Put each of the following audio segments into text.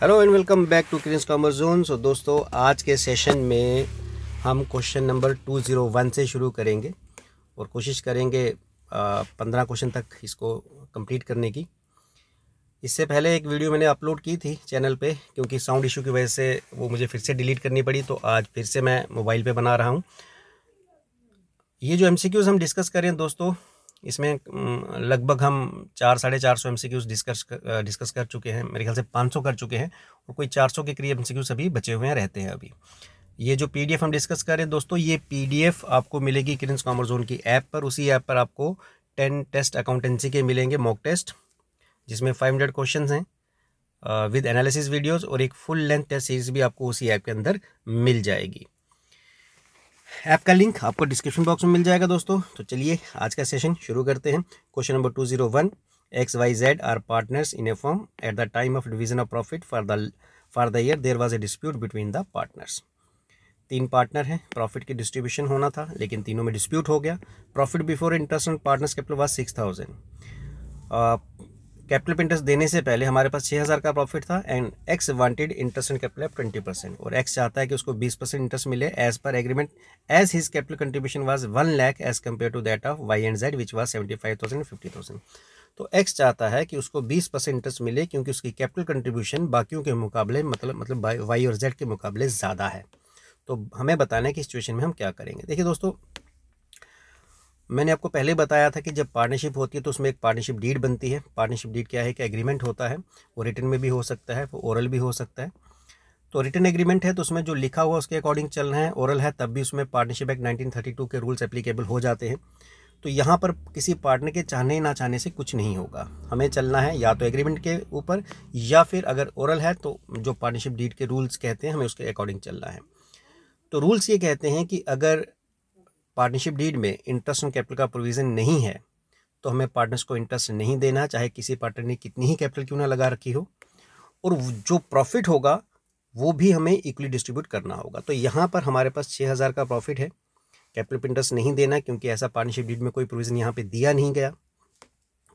hello and welcome back to Kiran's commerce zone so दोस्तों आज के सेशन में हम question number two zero one से शुरू करेंगे और कोशिश करेंगे पंद्रह क्वेश्चन तक इसको कंप्लीट करने की इससे पहले एक वीडियो मैंने अपलोड की थी चैनल पे क्योंकि साउंड इशू की वजह से वो मुझे फिर से डिलीट करनी पड़ी तो आज फिर से मैं मोबाइल पर बना रहा हूँ ये जो एम हम डिस्कस करें दोस्तों इसमें लगभग हम चार साढ़े चार सौ M C Qs discuss discuss कर चुके हैं मेरे ख्याल से पाँच सौ कर चुके हैं और कोई चार सौ के करीब एम सी क्यूज अभी बचे हुए हैं रहते हैं अभी ये जो पी डी एफ हम डिस्कस कर रहे हैं दोस्तों ये एफ आपको मिलेगी किरन्स कॉमर जोन की ऐप पर उसी ऐप पर आपको टेन टेस्ट अकाउंटेंसी के मिलेंगे मॉक टेस्ट जिसमें फाइव हंड्रेड क्वेश्चन हैं विद एनालिसिस वीडियोज़ और एक फुल लेंथ टेस्ट सीरीज़ भी आपको उसी ऐप के अंदर मिल जाएगी ऐप का लिंक आपको डिस्क्रिप्शन बॉक्स में मिल जाएगा दोस्तों तो चलिए आज का सेशन शुरू करते हैं question number two zero one X Y Z are partners in a form at the time of division of profit for the for the year there was a dispute between the partners तीन partner हैं profit की distribution होना था लेकिन तीनों में dispute हो गया profit before interest partners capital was six thousand capital interest देने से पहले हमारे पास छः हज़ार का प्रॉफिट था and X wanted interest and capital of twenty percent और एक्स चाहता है कि उसको बीस परसेंट इंटरेस्ट मिले as per agreement as his capital contribution was one lakh as compare to that of Y and Z which was seventy five thousand fifty thousand तो X चाहता है कि उसको बीस परसेंट इंटरेस्ट मिले क्योंकि उसकी कैपिटल कंट्रीब्यूशन बाकियों के मुकाबले मतलब मतलब वाई और जेड के मुकाबले ज़्यादा है तो हमें बताना है कि सिचुएशन में हम क्या करेंगे देखिए दोस्तों मैंने आपको पहले बताया था कि जब पार्टनरशिप होती है तो उसमें एक पार्टनरशिप डीड बनती है पार्टनरशिप डीड क्या है कि एग्रीमेंट होता है वो रिटर्न में भी हो सकता है वो ओरल भी हो सकता है तो रिटर्न एग्रीमेंट है तो उसमें जो लिखा हुआ उसके अकॉर्डिंग चलना है ओरल है तब भी उसमें पार्टनरशिप एक्ट टू के रूल्स एप्लीकेबल हो जाते हैं तो यहाँ पर किसी पार्टनर के चाहने ना चाहने से कुछ नहीं होगा हमें चलना है या तो एग्रीमेंट के ऊपर या फिर अगर ओरल है तो जो पार्टनरशिप डीड के रूल्स कहते हैं हमें उसके अकॉर्डिंग चलना है तो रूल्स ये कहते हैं कि अगर पार्टनरशिप डीड में इंटरेस्ट ऑन कैपिटल का प्रोविज़न नहीं है तो हमें पार्टनर्स को इंटरेस्ट नहीं देना चाहे किसी पार्टनर ने कितनी ही कैपिटल क्यों ना लगा रखी हो और जो प्रॉफिट होगा वो भी हमें इक्वली डिस्ट्रीब्यूट करना होगा तो यहाँ पर हमारे पास छः हज़ार का प्रॉफिट है कैपिटल पर इंटरेस्ट नहीं देना क्योंकि ऐसा पार्टनरशिप डीड में कोई प्रोविज़न यहाँ पर दिया नहीं गया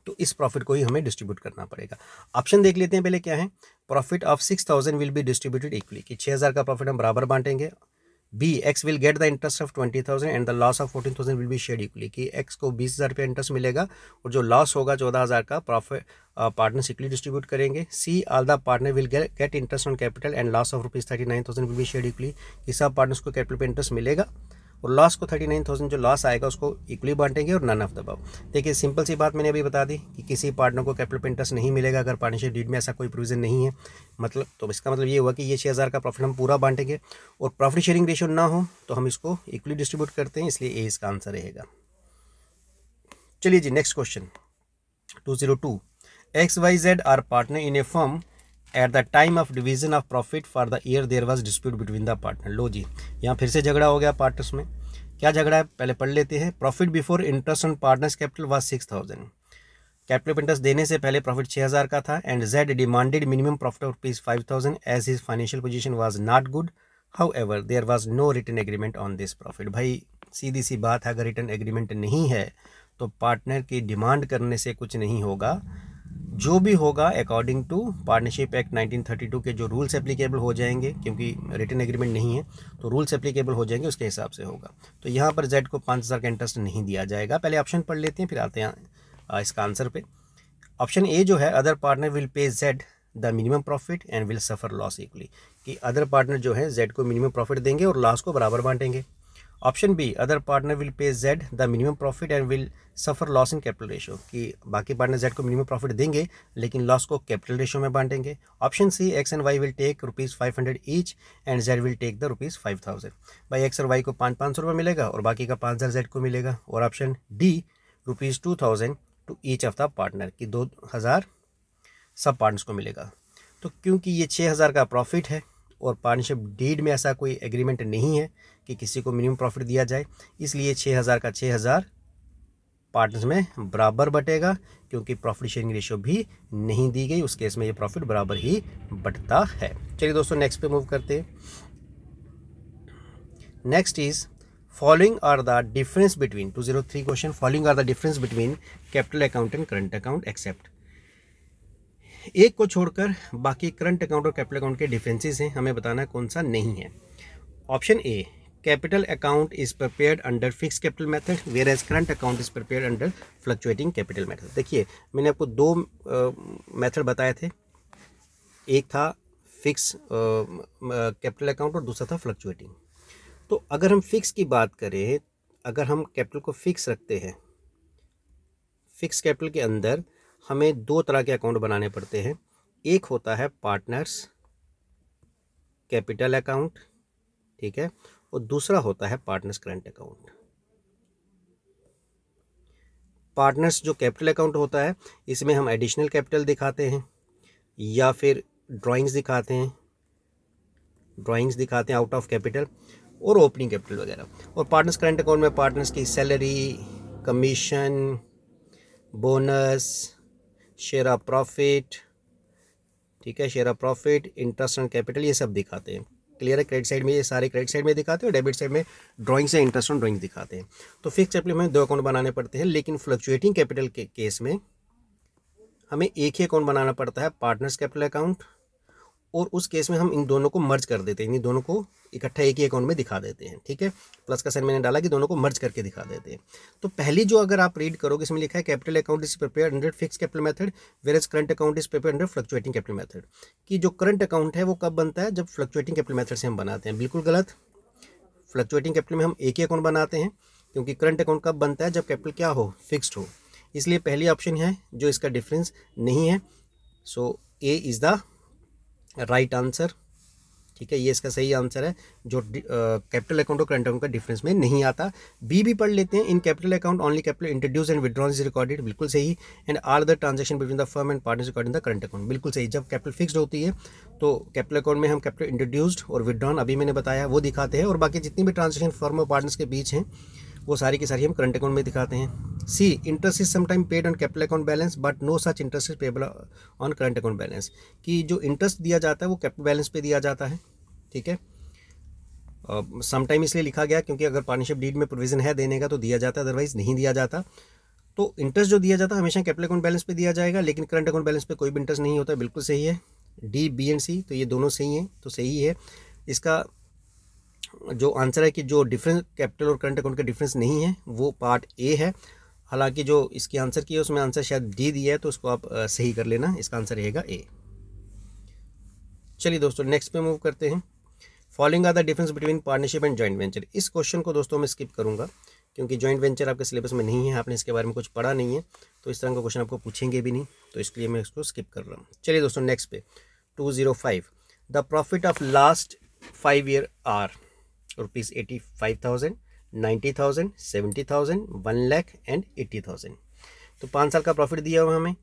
तो इस प्रॉफिट को ही हमें डिस्ट्रीब्यूट करना पड़ेगा ऑप्शन देख लेते हैं पहले क्या है profit of six thousand will be distributed equally कि छः हज़ार का प्रॉफिट हम बराबर बांटेंगे be X will get the interest of twenty thousand and the loss of fourteen thousand will be shared equally कि एक्स को बीस हज़ार रुपया इंटरेस्ट मिलेगा और जो लॉस होगा चौदह हज़ार का प्रॉफिट पार्टनर्स सिकली डिस्ट्रीब्यूट करेंगे see all the partner will get interest on capital and loss of rupees thirty nine thousand will be shared equally कि सब पार्टनर्स को कैपिटल पर इंटरेस्ट मिलेगा और लॉस को थर्टी नाइन थाउजेंड जो लॉस आएगा उसको इक्वली बांटेंगे और नन ऑफ द बब देखिए सिंपल सी बात मैंने अभी बता दी कि किसी पार्टनर को कैपिटल इंटरेस्ट नहीं मिलेगा अगर पार्टनरशिप डीड में ऐसा कोई प्रोविजन नहीं है मतलब तो इसका मतलब ये हुआ कि ये छः हज़ार का प्रॉफिट हम पूरा बांटेंगे और प्रॉफिट शेयरिंग रेशो ना हो तो हम इसको इक्वली डिस्ट्रीब्यूट करते हैं इसलिए ए इसका आंसर रहेगा चलिए जी next question two zero two X Y Z are partner in a firm at the time of division of profit for the year there was dispute between the partner लो जी यहाँ फिर से झगड़ा हो गया पार्टनर्स में क्या झगड़ा है पहले पढ़ लेते हैं profit before interest on partners capital was six thousand capital interest देने से पहले प्रॉफिट छः हज़ार का था and Z demanded minimum profit of rupees five thousand as his financial position was not good however there was no written agreement on this profit भाई सीधी सी बात है अगर रिटर्न एग्रीमेंट नहीं है तो पार्टनर की डिमांड करने से कुछ नहीं होगा जो भी होगा अकॉर्डिंग टू पार्टनरशिप एक्ट 1932 के जो रूल्स एप्लीकेबल हो जाएंगे क्योंकि रिटर्न एग्रीमेंट नहीं है तो रूल्स एप्लीकेबल हो जाएंगे उसके हिसाब से होगा तो यहाँ पर जेड को पाँच हज़ार का इंटरेस्ट नहीं दिया जाएगा पहले ऑप्शन पढ़ लेते हैं फिर आते हैं इसका आंसर पे ऑप्शन ए जो है other partner will pay Z the minimum profit and will suffer loss equally कि अदर पार्टनर जो है जेड को मिनिमम प्रॉफिट देंगे और लॉस को बराबर बांटेंगे option B other partner will pay Z the minimum profit and will suffer loss in capital ratio कि बाकी पार्टनर जेड को मिनिमम प्रॉफिट देंगे लेकिन लॉस को कैपिटल रेशो में बांटेंगे option C X and Y will take rupees five hundred each and Z will take the rupees five thousand भाई X और वाई को पाँच पाँच सौ रुपये मिलेगा और बाकी का पाँच हज़ार जेड को मिलेगा और option D rupees two thousand to each of the partner कि दो हज़ार सब पार्टनर्स को मिलेगा तो क्योंकि ये छः हज़ार का प्रॉफिट है और पार्टनरशिप डीड में ऐसा कोई एग्रीमेंट नहीं है कि किसी को मिनिमम प्रॉफिट दिया जाए इसलिए छः हज़ार का छः हज़ार पार्टनर्स में बराबर बटेगा क्योंकि प्रॉफिट शेयरिंग रेशियो भी नहीं दी गई उस केस में ये प्रॉफिट बराबर ही बटता है चलिए दोस्तों नेक्स्ट पे मूव करते हैं next is following are the difference between two zero three question following are the difference between capital account and current account except एक को छोड़कर बाकी करंट अकाउंट और कैपिटल अकाउंट के डिफरेंसेज हैं हमें बताना कौन सा नहीं है option A capital account is prepared under fixed capital method whereas current account is prepared under fluctuating capital method देखिए मैंने आपको दो मेथड बताए थे एक था फिक्स कैपिटल अकाउंट और दूसरा था फ्लक्चुएटिंग तो अगर हम फिक्स की बात करें अगर हम कैपिटल को फिक्स रखते हैं फिक्स कैपिटल के अंदर हमें दो तरह के अकाउंट बनाने पड़ते हैं एक होता है पार्टनर्स कैपिटल अकाउंट ठीक है और दूसरा होता है पार्टनर्स करंट अकाउंट पार्टनर्स जो कैपिटल अकाउंट होता है इसमें हम एडिशनल कैपिटल दिखाते हैं या फिर ड्राइंग्स दिखाते हैं ड्राइंग्स दिखाते हैं आउट ऑफ कैपिटल और ओपनिंग कैपिटल वगैरह और पार्टनर्स करंट अकाउंट में पार्टनर्स की salary commission bonus share of profit ठीक है share of profit interest and capital ये सब दिखाते हैं क्लियर है क्रेडिट साइड में ये सारे क्रेडिट साइड में दिखाते हैं और डेबिट साइड में ड्राइंग से इंटरेस्ट ऑन ड्राइंग दिखाते हैं तो फिक्स चैप्टर में दो अकाउंट बनाने पड़ते हैं लेकिन फ्लक्चुएटिंग कैपिटल के केस में हमें एक ही अकाउंट बनाना पड़ता है पार्टनर्स कैपिटल अकाउंट और उस केस में हम इन दोनों को मर्ज कर देते हैं इन दोनों को इकट्ठा एक ही अकाउंट में दिखा देते हैं ठीक है प्लस का सर मैंने डाला कि दोनों को मर्ज करके दिखा देते हैं तो पहली जो अगर आप रीड करोगे इसमें लिखा है capital account is prepare under fix capital method where is current account is prepare under fluctuating capital method कि जो करंट अकाउंट है वो कब बनता है जब फ्लक्चुएटिंग कैपिटल मैथड से हम बनाते हैं बिल्कुल गलत फ्लक्चुएटिंग कैपिटल में हम एक ही अकाउंट बनाते हैं क्योंकि करंट अकाउंट कब बनता है जब कैपिटल क्या हो फिक्सड हो इसलिए पहली ऑप्शन है जो इसका डिफरेंस नहीं है so A is the right answer ठीक है ये इसका सही आंसर है जो कैपिटल अकाउंट और करंट अकाउंट का डिफरेंस में नहीं आता बी भी पढ़ लेते हैं in capital account only capital introduce and withdrawn is recorded बिल्कुल सही and are the transaction between the firm and partners recording the current account बिल्कुल सही जब कैपिटल फिक्स होती है तो कैपिटल अकाउंट में हम कैपिटल इंट्रोड्यूस्ड और विड्रॉन अभी मैंने बताया वो दिखाते हैं और बाकी जितनी भी ट्रांजेक्शन फर्म और पार्टनर्स के बीच हैं वो सारी की सारी हम करंट अकाउंट में दिखाते हैं C interest is sometime paid on capital account balance but no such interest is payable on current account balance कि जो इंटरेस्ट दिया जाता है वो कैपिटल बैलेंस पे दिया जाता है ठीक है समटाइम इसलिए लिखा गया क्योंकि अगर पार्टनरशिप डीड में प्रोविजन है देने का तो दिया जाता है अदरवाइज नहीं दिया जाता तो इंटरेस्ट जो दिया जाता है हमेशा कैपिटल अकाउंट बैलेंस पे दिया जाएगा लेकिन करंट अकाउंट बैलेंस पे कोई भी इंटरेस्ट नहीं होता बिल्कुल सही है डी बी एंड सी तो ये दोनों सही हैं तो सही है इसका जो आंसर है कि जो डिफरेंस कैपिटल और करंट अकाउंट का डिफरेंस नहीं है वो पार्ट ए है हालांकि जो इसकी आंसर की है उसमें आंसर शायद डी दिया है तो उसको आप सही कर लेना इसका आंसर रहेगा ए चलिए दोस्तों नेक्स्ट पे मूव करते हैं following are the difference between partnership and joint venture इस क्वेश्चन को दोस्तों मैं स्किप करूंगा क्योंकि जॉइंट वेंचर आपके सिलेबस में नहीं है आपने इसके बारे में कुछ पढ़ा नहीं है तो इस तरह का क्वेश्चन आपको पूछेंगे भी नहीं तो इसलिए मैं इसको स्किप कर रहा हूँ चलिए दोस्तों नेक्स्ट पे two zero five the profit of last five year are rupees eighty five thousand ninety thousand seventy thousand one lakh and eighty thousand तो पाँच साल का प्रॉफिट दिया हुआ हमें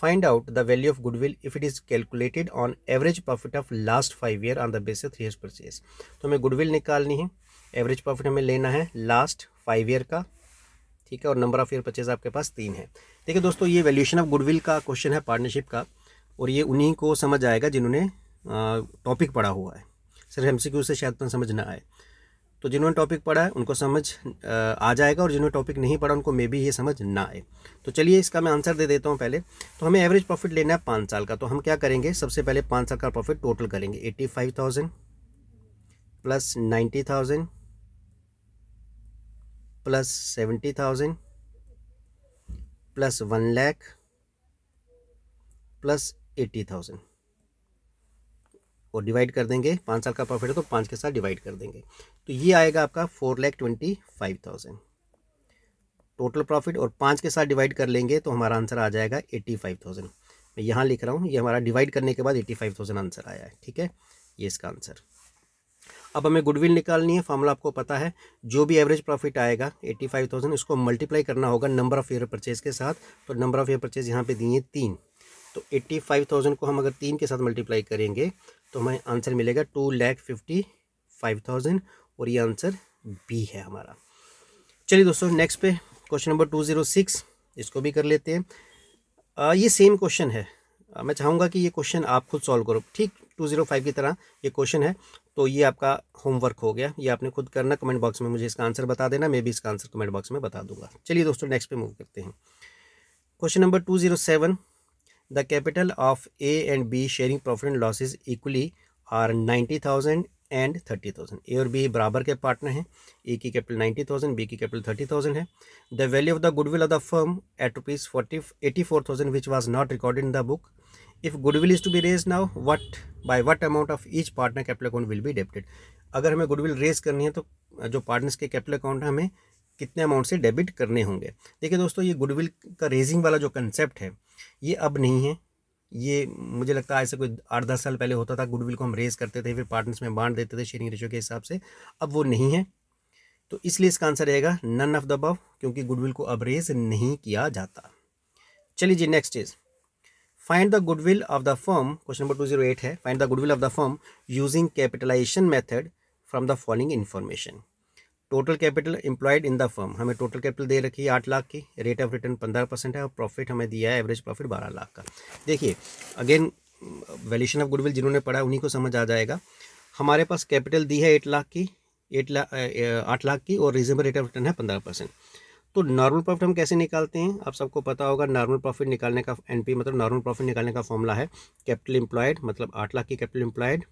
find out the value of goodwill if it is calculated on average profit of last five year on the base three year purchase तो हमें goodwill निकालनी है एवरेज प्रॉफिट हमें लेना है लास्ट फाइव ईयर का ठीक है और नंबर ऑफ ईयर परचेज आपके पास तीन है देखिए दोस्तों ये वैल्यूशन ऑफ गुडविल का क्वेश्चन है पार्टनरशिप का और ये उन्हीं को समझ आएगा जिन्होंने टॉपिक पढ़ा हुआ है सिर्फ एम से शायद समझ ना आए तो जिन्होंने टॉपिक पढ़ा है उनको समझ आ जाएगा और जिन्होंने टॉपिक नहीं पढ़ा उनको मे भी ये समझ ना आए तो चलिए इसका मैं आंसर दे देता हूँ पहले तो हमें एवरेज प्रॉफिट लेना है पाँच साल का तो हम क्या करेंगे सबसे पहले पाँच साल का प्रॉफिट टोटल करेंगे eighty five thousand plus ninety thousand plus seventy thousand plus one lakh plus eighty thousand और डिवाइड कर देंगे पाँच साल का प्रॉफिट है तो पाँच के साथ डिवाइड कर देंगे तो ये आएगा आपका four lakh twenty five thousand total profit और पाँच के साथ डिवाइड कर लेंगे तो हमारा आंसर आ जाएगा एट्टी फाइव थाउजेंड मैं यहाँ लिख रहा हूँ ये हमारा डिवाइड करने के बाद एट्टी फाइव थाउजेंड आंसर आया है ठीक है ये इसका आंसर अब हमें गुडविल निकालनी है फॉर्मूला आपको पता है जो भी एवरेज प्रॉफिट आएगा एट्टी फाइव थाउजेंड उसको मल्टीप्लाई करना होगा नंबर ऑफ़ ईयर परचेज के साथ तो नंबर ऑफ़ ईयर परचेज यहाँ पे दिए तीन तो एट्टी फाइव थाउजेंड को हम अगर तीन के साथ मल्टीप्लाई करेंगे तो हमें आंसर मिलेगा two lakh fifty five thousand और ये आंसर बी है हमारा चलिए दोस्तों नेक्स्ट पे question number two zero six इसको भी कर लेते हैं आ, ये सेम क्वेश्चन है आ, मैं चाहूँगा कि ये क्वेश्चन आप खुद सॉल्व करो ठीक टू ज़ीरो फाइव की तरह ये क्वेश्चन है तो ये आपका होमवर्क हो गया ये आपने खुद करना कमेंट बॉक्स में मुझे इसका आंसर बता देना मैं भी इसका आंसर कमेंट बॉक्स में बता दूंगा चलिए दोस्तों नेक्स्ट पे मूव करते हैं question number two zero seven The capital of and B sharing profit and and equally are ninety thousand and thirty thousand A और बी बराबर के पार्टनर हैं ए की कैपिटल नाइन्टी थाउजेंड बी की capital thirty thousand है the value of the goodwill of the firm at rupees forty eighty four thousand which was not recorded in the book if goodwill is to be raise now what by what amount of each partner capital account will be debited अगर हमें goodwill raise करनी है तो जो partners के capital account हमें कितने amount से डेबिट करने होंगे देखिए दोस्तों ये गुडविल का रेजिंग वाला जो कंसेप्ट है ये अब नहीं है ये मुझे लगता है ऐसे कोई आठ दस साल पहले होता था गुडविल को हम रेज करते थे फिर पार्टनर्स में बांट देते थे शेयरिंग रेशो के हिसाब से अब वो नहीं है तो इसलिए इसका आंसर रहेगा नन ऑफ द बव क्योंकि गुडविल को अब रेज नहीं किया जाता चलिए जी next is find the goodwill of the firm question number two zero eight है find the goodwill of the firm using capitalisation method from the following information total capital employed in the firm हमें total capital दे रखी है आठ लाख की rate of return पंद्रह percent है और प्रॉफिट हमें दिया है एवरेज प्रॉफिट बारह लाख का देखिए अगेन वैल्यूशन ऑफ गुडविल जिन्होंने पढ़ा उन्हीं को समझ आ जाएगा हमारे पास कैपिटल दी है एट लाख की एट लाख आठ लाख की और रिजनेबल रेट ऑफ रिटर्न है पंद्रह परसेंट तो नॉर्मल प्रॉफिट हम कैसे निकालते हैं आप सबको पता होगा नॉर्मल प्रॉफिट निकालने का एन मतलब नॉर्मल प्रॉफिट निकालने का फॉर्मूला है कैपिटल इम्प्लॉयड मतलब आठ लाख की capital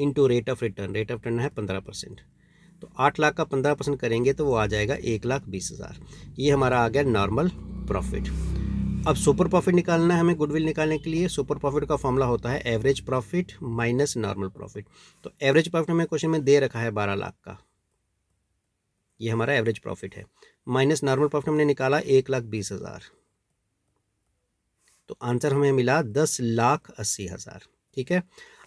into rate of return rate of return है पंद्रह परसेंट तो आठ लाख का पंद्रह परसेंट करेंगे तो वो आ जाएगा एक लाख बीस हज़ार ये हमारा आ गया नॉर्मल प्रॉफिट अब सुपर प्रॉफिट निकालना है हमें गुडविल निकालने के लिए सुपर प्रॉफिट का फॉर्मूला होता है average profit minus normal profit तो एवरेज प्रॉफिट हमें क्वेश्चन में दे रखा है बारह लाख का ये हमारा एवरेज प्रॉफिट है माइनस नॉर्मल प्रॉफिट हमने निकाला एक लाख बीस हज़ार तो आंसर हमें मिला दस लाख अस्सी हज़ार ठीक है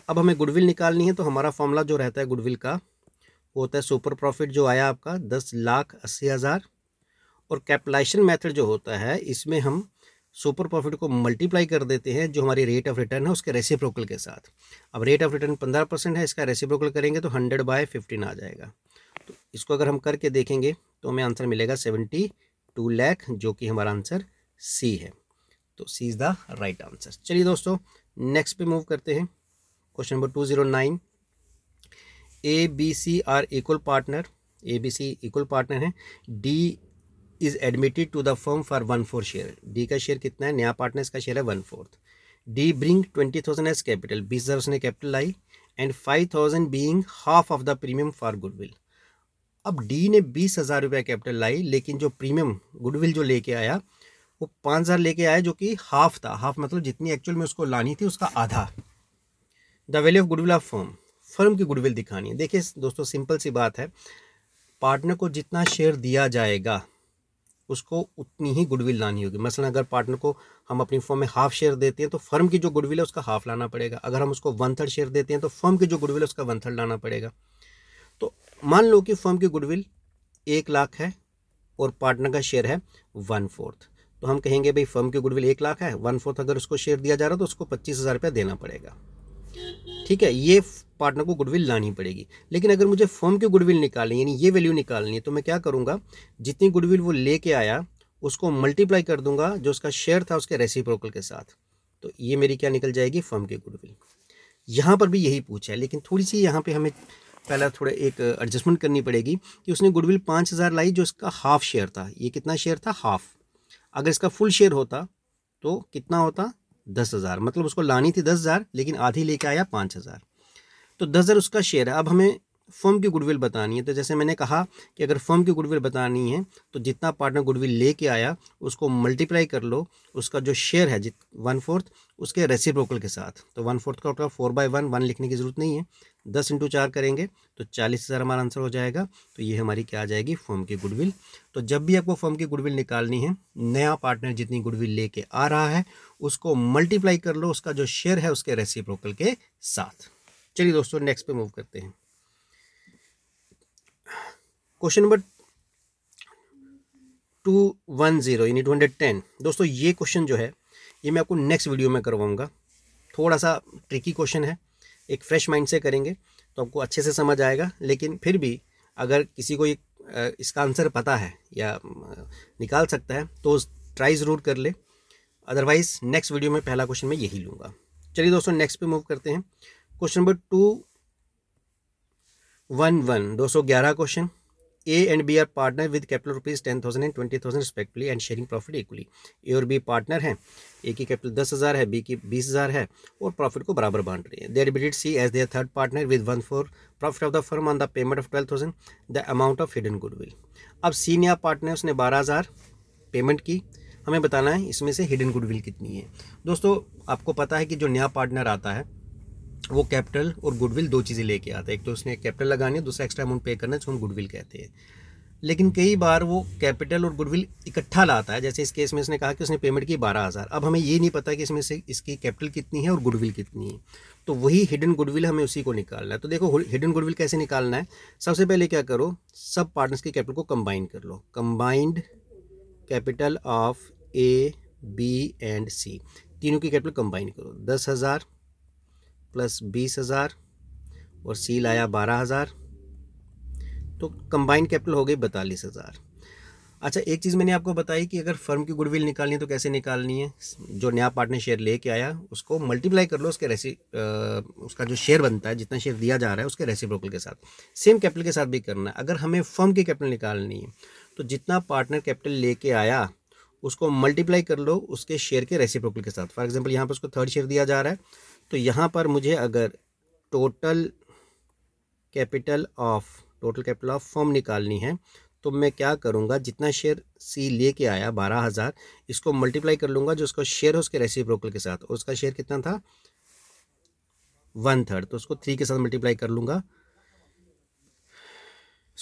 अब हमें गुडविल निकालनी है तो हमारा फॉर्मूला जो रहता है गुडविल का वो होता है सुपर प्रॉफिट जो आया आपका दस लाख अस्सी हज़ार और कैपिटलाइजेशन मेथड जो होता है इसमें हम सुपर प्रॉफिट को मल्टीप्लाई कर देते हैं जो हमारी रेट ऑफ रिटर्न है उसके रेसिप्रोकल के साथ अब रेट ऑफ रिटर्न पंद्रह परसेंट है इसका रेसिप्रोकल करेंगे तो हंड्रेड बाय फिफ्टीन आ जाएगा तो इसको अगर हम करके देखेंगे तो हमें आंसर मिलेगा सेवेंटी टू लैख जो कि हमारा आंसर सी है तो C is the right answer चलिए दोस्तों नेक्स्ट पे मूव करते हैं question number two zero nine A B C are equal partner A B C equal partner है D is admitted to the firm for one four share D का share कितना है नया पार्टनर का share है one fourth D bring twenty thousand as capital बीस हज़ार उसने कैपिटल लाई and five thousand being half of the premium for goodwill अब डी ने बीस हज़ार रुपया कैपिटल लाई लेकिन जो प्रीमियम गुडविल जो लेके आया वो पाँच हज़ार लेके आया जो कि हाफ था हाफ मतलब जितनी एक्चुअल में उसको लानी थी उसका आधा the value of goodwill of form firm की गुडविल दिखानी है देखिए दोस्तों सिंपल सी बात है पार्टनर को जितना शेयर दिया जाएगा उसको उतनी ही गुडविल लानी होगी मसलन अगर पार्टनर को हम अपनी फर्म में हाफ शेयर देते हैं तो फर्म की जो गुडविल है उसका हाफ लाना पड़ेगा अगर हम उसको वन थर्ड शेयर देते हैं तो फर्म की जो गुडविल है उसका वन थर्ड लाना पड़ेगा तो मान लो कि फर्म की गुडविल एक लाख है और पार्टनर का शेयर है वन फोर्थ तो हम कहेंगे भाई फर्म की गुडविल एक लाख है वन फोर्थ अगर उसको शेयर दिया जा रहा है तो उसको पच्चीस हज़ार रुपया देना पड़ेगा ठीक है ये पार्टनर को गुडविल लानी पड़ेगी लेकिन अगर मुझे फॉर्म की गुडविल निकालनी यानी ये वैल्यू निकालनी है तो मैं क्या करूँगा जितनी गुडविल वो लेके आया उसको मल्टीप्लाई कर दूंगा जो उसका शेयर था उसके रेसिप्रोकल के साथ तो ये मेरी क्या निकल जाएगी फर्म की गुडविल यहाँ पर भी यही पूछा है लेकिन थोड़ी सी यहाँ पे हमें पहला थोड़ा एक एडजस्टमेंट करनी पड़ेगी कि उसने गुडविल पाँच हज़ार लाई जो इसका हाफ शेयर था ये कितना शेयर था हाफ अगर इसका फुल शेयर होता तो कितना होता दस हज़ार मतलब उसको लानी थी दस हज़ार लेकिन आधी लेके आया पाँच हज़ार तो दस हज़ार उसका शेयर है अब हमें फर्म की गुडविल बतानी है तो जैसे मैंने कहा कि अगर फर्म की गुडविल बतानी है तो जितना पार्टनर गुडविल लेके आया उसको मल्टीप्लाई कर लो उसका जो शेयर है जित वन फोर्थ उसके रेसिप्रोकल के साथ तो वन फोर्थ का total four by one one लिखने की ज़रूरत नहीं है दस इंटू चार करेंगे तो चालीस हज़ार हमारा आंसर हो जाएगा तो ये हमारी क्या आ जाएगी फॉर्म की गुडविल तो जब भी आपको फॉर्म की गुडविल निकालनी है नया पार्टनर जितनी गुडविल लेके आ रहा है उसको मल्टीप्लाई कर लो उसका जो शेयर है उसके रेसी के साथ चलिए दोस्तों नेक्स्ट पे मूव करते हैं question number two one zero यानी टू हंड्रेड टेन दोस्तों ये क्वेश्चन जो है ये मैं आपको नेक्स्ट वीडियो में करवाऊँगा थोड़ा सा ट्रिकी क्वेश्चन है एक फ्रेश माइंड से करेंगे तो आपको अच्छे से समझ आएगा लेकिन फिर भी अगर किसी को ये इसका आंसर पता है या निकाल सकता है तो ट्राई ज़रूर कर ले अदरवाइज़ नेक्स्ट वीडियो में पहला क्वेश्चन मैं यही लूँगा चलिए दोस्तों नेक्स्ट पे मूव करते हैं question number two one one दो सौ ग्यारह question A and B are partner with capital rupees ten thousand and twenty thousand respectively and sharing profit equally A और बी पार्टनर हैं ए की कैपिटल दस हज़ार है बी की बीस हज़ार है और प्रॉफिट को बराबर बांट रही है देर बिलिट C as their third partner with one four profit of the firm on the payment of twelve thousand the amount of hidden goodwill अब सी नया पार्टनर उसने बारह हज़ार पेमेंट की हमें बताना है इसमें से हिडन गुडविल कितनी है दोस्तों आपको पता है कि जो नया पार्टनर आता है वो कैपिटल और गुडविल दो चीज़ें लेके आता है एक तो उसने कैपिटल लगानी है दूसरा एक्स्ट्रा अमाउंट पे करना है जिसको हम गुडविल कहते हैं लेकिन कई बार वो कैपिटल और गुडविल इकट्ठा लाता है जैसे इस केस में इसने कहा कि उसने पेमेंट की बारह हज़ार अब हमें ये नहीं पता कि इसमें से इसकी कैपिटल कितनी है और गुडविल कितनी है तो वही हिडन गुडविल हमें उसी को निकालना है तो देखो हिडन गुडविल कैसे निकालना है सबसे पहले क्या करो सब पार्टनर्स के कैपिटल को कंबाइन कर लो combined capital of A B and C तीनों की कैपिटल कंबाइन करो दस हज़ार प्लस बीस हज़ार और सील आया बारह हज़ार तो कंबाइन कैपिटल हो गई बतालीस हज़ार अच्छा एक चीज़ मैंने आपको बताई कि अगर फर्म की गुडविल निकालनी है तो कैसे निकालनी है जो नया पार्टनर शेयर लेके आया उसको मल्टीप्लाई कर लो उसके रेसी आ, उसका जो शेयर बनता है जितना शेयर दिया जा रहा है उसके रेसिप्रोकल के साथ सेम कैपिटल के साथ भी करना है अगर हमें फर्म की कैपिटल निकालनी है तो जितना पार्टनर कैपिटल लेके आया उसको मल्टीप्लाई कर लो उसके शेयर के रेसिप्रोकल के साथ फॉर एग्जाम्पल यहाँ पर उसको थर्ड शेयर दिया जा रहा है तो यहाँ पर मुझे अगर total capital of total capital of form निकालनी है तो मैं क्या करूँगा जितना शेयर सी लेके आया बारह हज़ार इसको मल्टीप्लाई कर लूँगा जो उसका शेयर है उसके रेसिप्रोकल के साथ और उसका शेयर कितना था वन थर्ड तो उसको थ्री के साथ मल्टीप्लाई कर लूँगा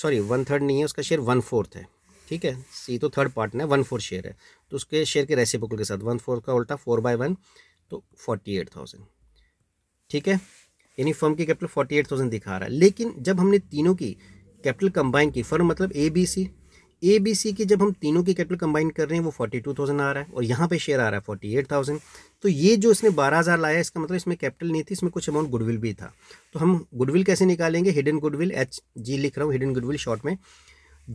सॉरी वन थर्ड नहीं है उसका शेयर वन फोर्थ है ठीक है सी तो थर्ड पार्टनर है वन फोर्थ शेयर है तो उसके शेयर के रेसी के साथ वन फोर्थ का उल्टा फोर बाय वन तो फोर्टी एट थाउजेंड ठीक है यानी फर्म की कैपिटल फोर्टी एट थाउजेंड दिखा रहा है लेकिन जब हमने तीनों की कैपिटल कंबाइन की फर्म मतलब ए बी सी ए बी सी की जब हम तीनों की कैपिटल कंबाइन कर रहे हैं वो फोर्टी टू थाउजेंड आ रहा है और यहाँ पे शेयर आ रहा है फोर्टी एट थाउजेंड तो ये जो इसने बारह हज़ार लाया इसका मतलब इसमें कैपिटल नहीं थी इसमें कुछ अमाउंट गुडविल भी था तो हम गुडविल कैसे निकालेंगे हिडन गुडविल एच जी लिख रहा हूँ हिडन गुडविल शॉर्ट में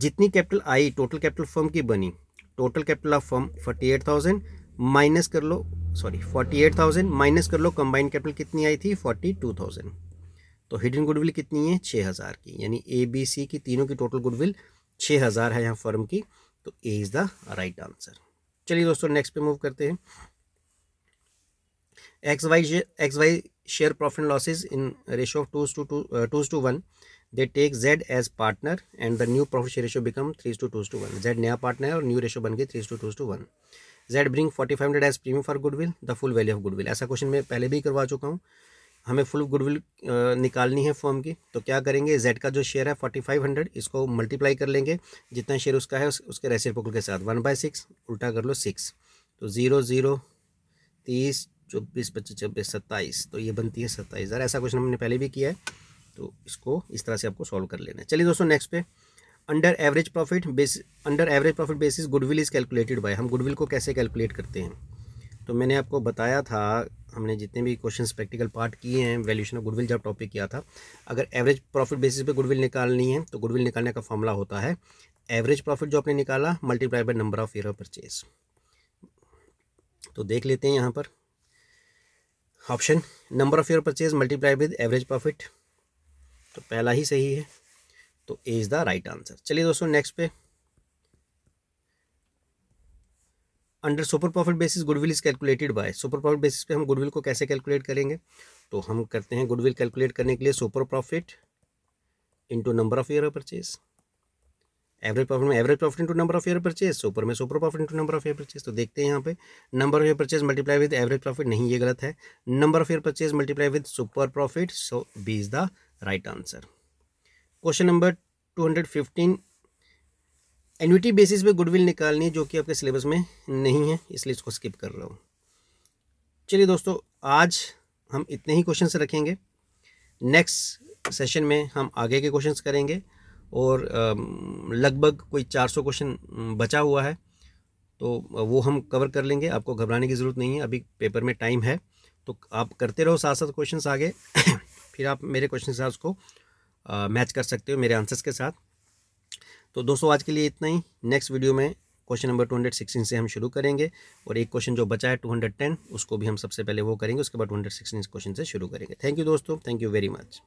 जितनी कैपिटल आई टोटल कैपिटल फर्म की बनी total capital of firm forty eight thousand minus कर लो sorry forty eight thousand minus कर लो कंबाइंड कैपिटल कितनी आई थी फोर्टी टू थाउजेंड तो हिडन गुडविल कितनी है छः हज़ार की यानी ए बी सी की तीनों की टोटल गुडविल छः हज़ार है यहाँ फर्म की तो A is the right answer चलिए दोस्तों नेक्स्ट पे मूव करते हैं X Y X Y share profit losses in ratio of twos two two twos two one they take Z as partner and the new profit share ratio become three two twos two one Z नया पार्टनर है और new ratio बन गई three two twos two one Z bring forty five hundred as premium for goodwill the full value of goodwill ऐसा question मैं पहले भी करवा चुका हूँ हमें फुल गुडविल निकालनी है फॉर्म की तो क्या करेंगे जेड का जो शेयर है फोर्टी फाइव हंड्रेड इसको मल्टीप्लाई कर लेंगे जितना शेयर उसका है उस, उसके रेसिप्रोकल के साथ वन बाई सिक्स उल्टा कर लो सिक्स तो ज़ीरो ज़ीरो तीस चौबीस पच्चीस छब्बीस सत्ताईस तो ये बनती है सत्ताईस हज़ार ऐसा क्वेश्चन हमने पहले भी किया है तो इसको इस तरह से आपको सॉल्व कर लेना है चलिए दोस्तों नेक्स्ट पे under average profit base under average profit basis goodwill is calculated by हम गुडविल को कैसे कैलकुलेट करते हैं तो मैंने आपको बताया था हमने जितने भी क्वेश्चंस प्रैक्टिकल पार्ट किए हैं वैल्यूशन ऑफ गुडविल जब टॉपिक किया था अगर एवरेज प्रॉफिट बेसिस पे गुडविल निकालनी है तो गुडविल निकालने का फॉर्मूला होता है एवरेज प्रॉफिट जो आपने निकाला multiply by number of year of purchase तो देख लेते हैं यहाँ पर option number of year purchase multiply with average profit तो पहला ही सही है तो A is the right answer चलिए दोस्तों नेक्स्ट पे under super profit basis goodwill is calculated by super profit basis पे हम गुडविल को कैसे कैलकुलेट करेंगे तो हम करते हैं गुडविल कैलकुलेट करने के लिए super profit into number of year of purchase average profit में average profit into number of year purchase super में super profit into number of year purchase तो देखते हैं यहाँ पे number of year purchase multiply with average profit नहीं ये गलत है number of year purchase multiply with super profit so B is the right answer question number two hundred fifteen annuity basis पे गुडविल निकालनी है जो कि आपके सिलेबस में नहीं है इसलिए इसको स्किप कर रहा हूँ चलिए दोस्तों आज हम इतने ही क्वेश्चन रखेंगे नेक्स्ट सेशन में हम आगे के क्वेश्चंस करेंगे और लगभग कोई 400 क्वेश्चन बचा हुआ है तो वो हम कवर कर लेंगे आपको घबराने की ज़रूरत नहीं है अभी पेपर में टाइम है तो आप करते रहो साथ साथ क्वेश्चंस आगे फिर आप मेरे क्वेश्चन के साथ उसको मैच कर सकते हो मेरे आंसर्स के साथ तो दोस्तों आज के लिए इतना ही नेक्स्ट वीडियो में question number two hundred sixteen से हम शुरू करेंगे और एक क्वेश्चन जो बचा है टू हंड्रेड टेन उसको भी हम सबसे पहले वो करेंगे उसके बाद टू हंड्रेड सिक्सटीन क्वेश्चन से शुरू करेंगे थैंक यू दोस्तों थैंक यू वेरी मच